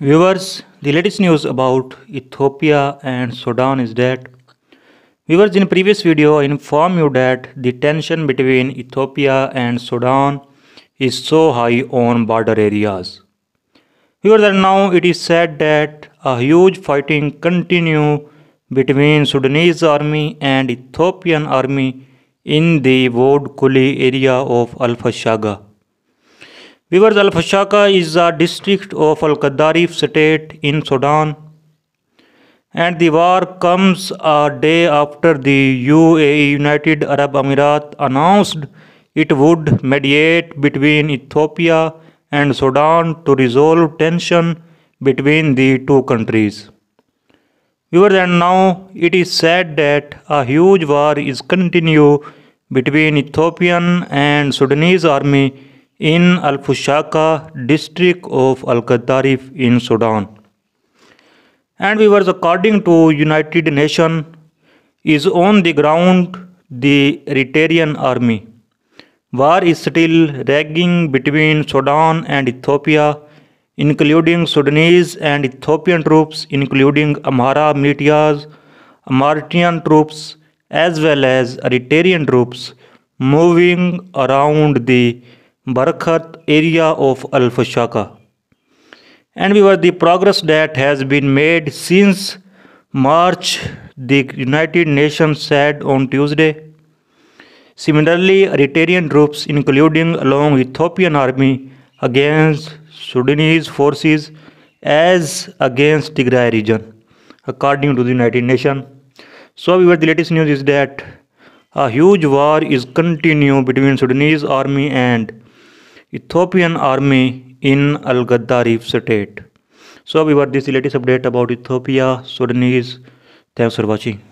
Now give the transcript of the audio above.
Viewers, the latest news about Ethiopia and Sudan is that Viewers, in previous video I informed you that the tension between Ethiopia and Sudan is so high on border areas. Viewers, and now it is said that a huge fighting continue between Sudanese army and Ethiopian army in the Wod Kuli area of Al-Fashaga. Viewers, Al-Fashaka is a district of Al-Qaddarif state in Sudan. And the war comes a day after the UAE United Arab Emirates announced it would mediate between Ethiopia and Sudan to resolve tension between the two countries. Viewers, and now it is said that a huge war is continue between Ethiopian and Sudanese army in Al Fushaka district of Al qatarif in Sudan. And viewers, according to United Nations, is on the ground the Eritrean army. War is still raging between Sudan and Ethiopia, including Sudanese and Ethiopian troops, including Amhara militias, Amartian troops, as well as Eritrean troops moving around the Barakhat area of Al Fashaka. And were the progress that has been made since March, the United Nations said on Tuesday. Similarly, Eritrean troops, including along Ethiopian army, against Sudanese forces as against Tigray region, according to the United Nations. So, viewers, the latest news is that a huge war is continuing between Sudanese army and Ethiopian army in Al Gedaref state so अब your this latest update about Ethiopia Sudanese thanks for watching